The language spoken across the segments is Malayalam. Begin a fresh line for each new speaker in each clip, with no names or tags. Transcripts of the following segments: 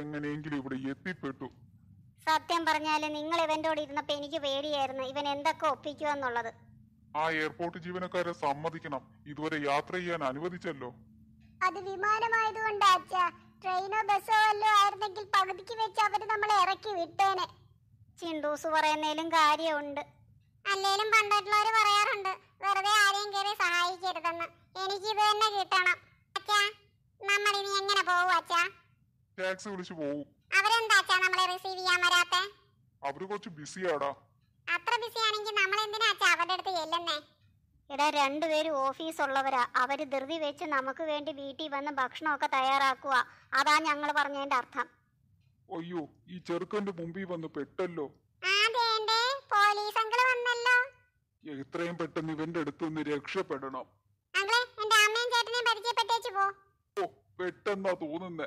എങ്ങനെയെങ്കിലും ഇവിടെ എത്തിപ്പെട്ടു സത്യം പറഞ്ഞാല് നിങ്ങൾ ഇവന്റോട് ഇരുന്നപ്പോ എനിക്ക് പേടിയായിരുന്നു ഇവൻ എന്തൊക്കെ ഒപ്പിക്കുവെന്നുള്ളത് ആ എയർപോർട്ട് ജീവനക്കാരെ സമ്മതിക്കണം ഇതുവരെ യാത്ര ചെയ്യാൻ അനുവദിച്ചല്ലോ അത് വിമാനമായതുകൊണ്ടാ ട്രെയിനോ ബസ്സോ വല്ലോ ആയിരുന്നെങ്കിൽ പകുതിക്ക് വെച്ച് അവര് നമ്മളെ ഇറക്കി വിട്ടേനെ ചിണ്ടൂസ് പറയുന്നതിലും കാര്യമുണ്ട് അല്ലേലും പണ്ടായിട്ടുള്ളവര് പറയാറുണ്ട് വെറുതെ ആരെയും കയറി സഹായിക്കരുതെന്ന് എനിക്കിത് തന്നെ കിട്ടണം ടാക്സി വിളിച്ചു പോവും അവരെന്താച്ചാ നമ്മളെ റിസീവ് ചെയ്യാൻ വരാത്തെ അവര് കുറച്ച് ബിസിയാടാ അത്ര ബിസി ആണെങ്കിൽ നമ്മൾ എന്തിനാച്ചാ അവരുടെ അടുത്ത് ചെല്ലുന്നേ എടാ രണ്ടുപേരും ഉള്ളവരാ അവര് ധൃതി വെച്ച് നമുക്ക് വേണ്ടി വീട്ടിൽ വന്ന് ഭക്ഷണമൊക്കെ തയ്യാറാക്കുക അതാ ഞങ്ങൾ പറഞ്ഞതിന്റെ അർത്ഥം അയ്യോ ഈ ചെറുക്കന്റെ മുമ്പിൽ വന്ന് പെട്ടല്ലോ പോലീസ് അങ്കിള് വന്നല്ലോ എത്രയും പെട്ടെന്ന് ഇവന്റെ നിന്ന് രക്ഷപ്പെടണം വെട്ടെന്നാ തോന്നുന്നേ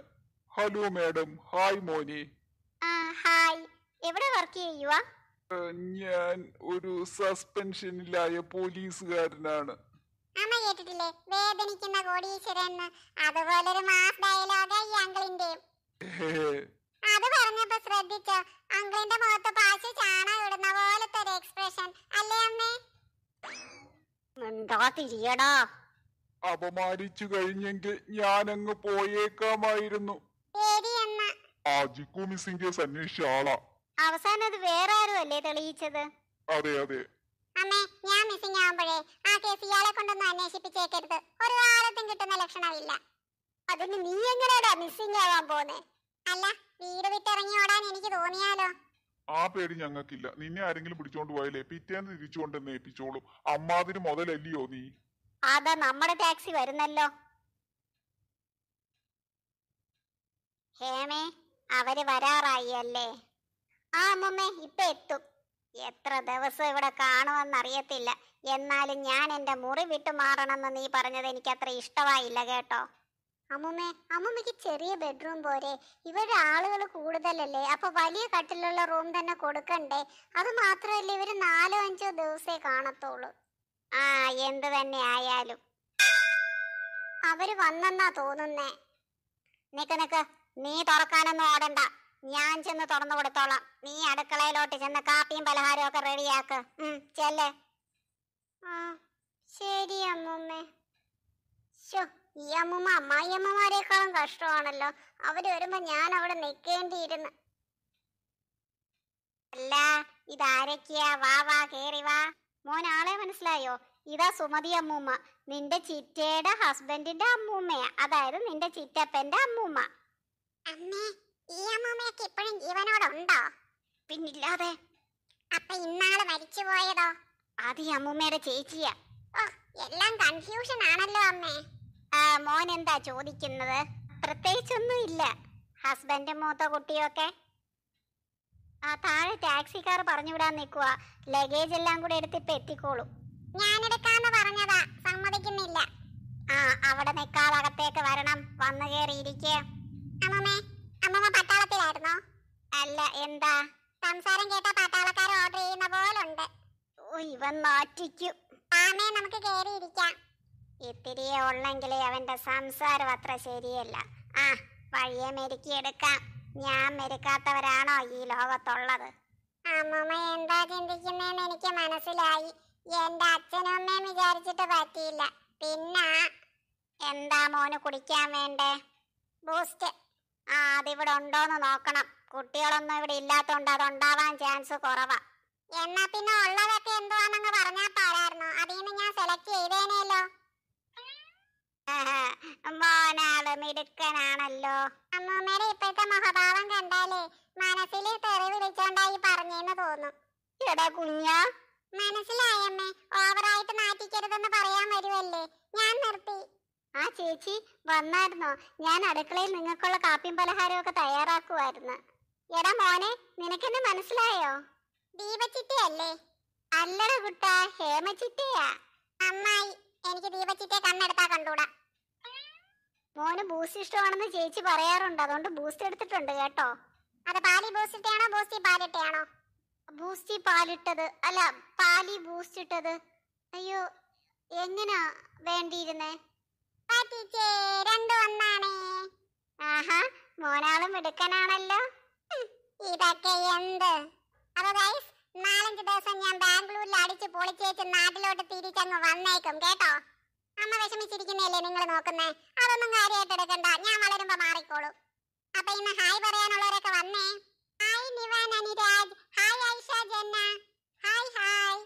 hello madam hi Moni hi എവിടെ വർക്ക് ചെയ്യുവാ ഞാൻ ഒരു സസ്പെൻഷനിലായ പോലീസുകാരനാണ് അമ്മ കേട്ടിട്ടില്ലേ വേദനിക്കുന്ന അതുപോലെ ഒരു മാസ് മുഖത്ത് പാശ ഇടുന്ന എക്സ്പ്രഷൻ അല്ലേ അമ്മേ അപമാനിച്ചു കഴിഞ്ഞെങ്കിൽ ഞാൻ ഞാനങ്ങ് പോയേക്കാമായിരുന്നു ആ ജിക്കു മിസ്സിന്റെ അന്വേഷിച്ച ആളാ അവസാനം അത് വേറെ ആരും അല്ലേ തെളിയിച്ചത് അതെ അതെ അമ്മേ ഞാൻ മിസ്സിംഗ് ആവുമ്പോഴേ ആ കേസ് ഇയാളെ കൊണ്ടൊന്നും അന്വേഷിപ്പിച്ചേക്കരുത് ഒരു കാലത്തും കിട്ടുന്ന ലക്ഷണമില്ല അതിന് നീ എങ്ങനെയാടാ മിസ്സിംഗ് ആവാൻ പോന്നെ അല്ല വീട് വിട്ടിറങ്ങി ഓടാൻ എനിക്ക് തോന്നിയാലോ ആ പേടി ഞങ്ങൾക്കില്ല നിന്നെ ആരെങ്കിലും പിടിച്ചോണ്ട് പോയാലേ പിറ്റേന്ന് തിരിച്ചുകൊണ്ടെന്ന് ഏൽപ്പിച്ചോളും അമ്മാതിരി മുതലല്ലയോ നീ അതാ നമ്മുടെ ടാക്സി വരുന്നല്ലോ ഹേമേ അവര് വരാറായി അല്ലേ ആ അമ്മേ ഇപ്പൊ എത്തും എത്ര ദിവസം ഇവിടെ കാണുമെന്നറിയത്തില്ല എന്നാലും ഞാൻ എന്റെ മുറി വിട്ടു മാറണമെന്ന് നീ പറഞ്ഞത് എനിക്ക് അത്ര ഇഷ്ടമായില്ല കേട്ടോ അമ്മുമ്മേ അമ്മുമ്മയ്ക്ക് ചെറിയ ബെഡ്റൂം പോരെ ഇവരുടെ ആളുകൾ കൂടുതലല്ലേ അപ്പൊ വലിയ കട്ടിലുള്ള റൂം തന്നെ കൊടുക്കണ്ടേ അത് മാത്രമല്ലേ ഇവര് നാലോ അഞ്ചോ ദിവസേ കാണത്തുള്ളൂ ആ എന്ത് തന്നെ ആയാലും അവര് വന്നെന്നാ തോന്നുന്നേ നിക്ക് നിക്ക് നീ തുറക്കാനൊന്നും ഓടണ്ട ഞാൻ ചെന്ന് തുറന്നു കൊടുത്തോളാം നീ അടുക്കളയിലോട്ട് ചെന്ന് കാപ്പിയും പലഹാരവും ഒക്കെ റെഡിയാക്ക് ചെല്ലേ ആ ശരി അമ്മൂമ്മേ ശോ ഈ അമ്മൂമ്മ അമ്മായിയമ്മമാരെക്കാളും കഷ്ടമാണല്ലോ അവര് വരുമ്പോ ഞാൻ അവിടെ നിൽക്കേണ്ടിയിരുന്നു അല്ല ഇതാരൊക്കെയാ വാ വാ കേറി വാ മോൻ ആളെ മനസ്സിലായോ ഇതാ സുമതി അമ്മൂമ്മ നിന്റെ ചിറ്റയുടെ ഹസ്ബൻഡിന്റെ അമ്മൂമ്മയാ അതായത് നിന്റെ ചിറ്റപ്പന്റെ അമ്മൂമ്മ അമ്മേ ഈ അമ്മൂമ്മയൊക്കെ ഇപ്പോഴും ജീവനോടെ ഉണ്ടോ പിന്നില്ലാതെ അപ്പൊ ഇന്നാള് മരിച്ചു പോയതോ അത് ഈ അമ്മൂമ്മയുടെ ചേച്ചിയാ ഓ എല്ലാം കൺഫ്യൂഷൻ ആണല്ലോ അമ്മേ മോൻ എന്താ ചോദിക്കുന്നത് പ്രത്യേകിച്ചൊന്നും ഇല്ല ഹസ്ബൻഡ് മൂത്ത കുട്ടിയൊക്കെ ആ താഴെ ടാക്സിക്കാർ പറഞ്ഞു വിടാൻ നിൽക്കുക ലഗേജ് എല്ലാം കൂടെ എടുത്ത് ഇപ്പൊ എത്തിക്കോളൂ എടുക്കാന്ന് പറഞ്ഞതാ സമ്മതിക്കുന്നില്ല ആ അവിടെ നിൽക്കാതെ അകത്തേക്ക് വരണം വന്നു കയറിയിരിക്കുക അമ്മമ്മേ അമ്മമ്മ പട്ടാളത്തിലായിരുന്നോ അല്ല എന്താ സംസാരം കേട്ട പട്ടാളക്കാർ ഓർഡർ ചെയ്യുന്ന പോലുണ്ട് ഇവൻ മാറ്റിക്കും ആമേ നമുക്ക് കയറിയിരിക്കാം ഇത്തിരിയെ ഉള്ളെങ്കിലേ അവന്റെ സംസാരം അത്ര ശരിയല്ല ആ വഴിയെ എടുക്കാം ഞാൻ മെരുക്കാത്തവരാണോ ഈ ലോകത്തുള്ളത് അമ്മമ്മ എന്താ ചിന്തിക്കുന്നതെന്ന് എനിക്ക് മനസ്സിലായി എന്റെ അച്ഛനും അമ്മയും വിചാരിച്ചിട്ട് പറ്റിയില്ല പിന്നെ എന്താ മോന് കുടിക്കാൻ വേണ്ടേ ബൂസ്റ്റ് ആ അതിവിടെ ഉണ്ടോന്ന് നോക്കണം കുട്ടികളൊന്നും ഇവിടെ ഇല്ലാത്തോണ്ട് അത് ഉണ്ടാവാൻ ചാൻസ് കുറവാ എന്നാ പിന്നെ ഉള്ളതൊക്കെ എന്തുവാണെന്ന് പറഞ്ഞാൽ പാടായിരുന്നു അതിൽ നിന്ന് ഞാൻ സെലക്ട് ചെയ്തേനേല്ലോ മോനാള് മിടുക്കനാണല്ലോ അമ്മൂമ്മയുടെ ഇപ്പോഴത്തെ മുഖഭാവം കണ്ടാലേ മനസ്സിൽ തെറി വിളിച്ചോണ്ടായി പറഞ്ഞെന്ന് തോന്നും എടാ കുഞ്ഞാ മനസ്സിലായമ്മേ ഓവറായിട്ട് മാറ്റിക്കരുതെന്ന് പറയാൻ വരുമല്ലേ ഞാൻ നിർത്തി ആ ചേച്ചി വന്നായിരുന്നോ ഞാൻ അടുക്കളയിൽ നിങ്ങൾക്കുള്ള കാപ്പിയും പലഹാരവും ഒക്കെ തയ്യാറാക്കുമായിരുന്നു എടാ മോനെ നിനക്കെന്നെ മനസ്സിലായോ ദീപച്ചിട്ടിയല്ലേ അല്ലട കുട്ടാ ഹേമച്ചിട്ടിയാ അമ്മായി എനിക്ക് ദീപച്ചിട്ടിയെ കണ്ണെടുത്താ കണ്ടൂടാ മോന് ബൂസ്റ്റ് ഇഷ്ടമാണെന്ന് ചേച്ചി പറയാറുണ്ട് അതുകൊണ്ട് ബൂസ്റ്റ് എടുത്തിട്ടുണ്ട് കേട്ടോ അത് പാലി ബൂസ്റ്റിട്ടാണോ ബൂസ്റ്റി പാലിട്ടാണോ ബൂസ്റ്റി പാലിട്ടത് അല്ല പാലി ബൂസ്റ്റ് ഇട്ടത് അയ്യോ എങ്ങനാ വേണ്ടിയിരുന്നേ രണ്ടു ഒന്നാണേ ആഹാ മോനാളും എടുക്കാനാണല്ലോ ഇതൊക്കെ എന്ത് ഗൈസ് നാലഞ്ച് ദിവസം ഞാൻ ബാംഗ്ലൂരിൽ അടിച്ച് പൊളിച്ചേച്ച് നാട്ടിലോട്ട് തിരിച്ചങ്ങ് വന്നേക്കും കേട്ടോ അമ്മ വിഷമിച്ചിരിക്കുന്നല്ലേ നിങ്ങൾ നോക്കുന്നേ അതൊന്നും കാര്യമായിട്ട് എടുക്കണ്ട ഞാൻ വളരുമ്പോ മാറിക്കോളും അപ്പൊ ഇന്ന് ഹായ് പറയാനുള്ളവരൊക്കെ വന്നേ hi Nivan Anuraj hi Aisha Janna hi hi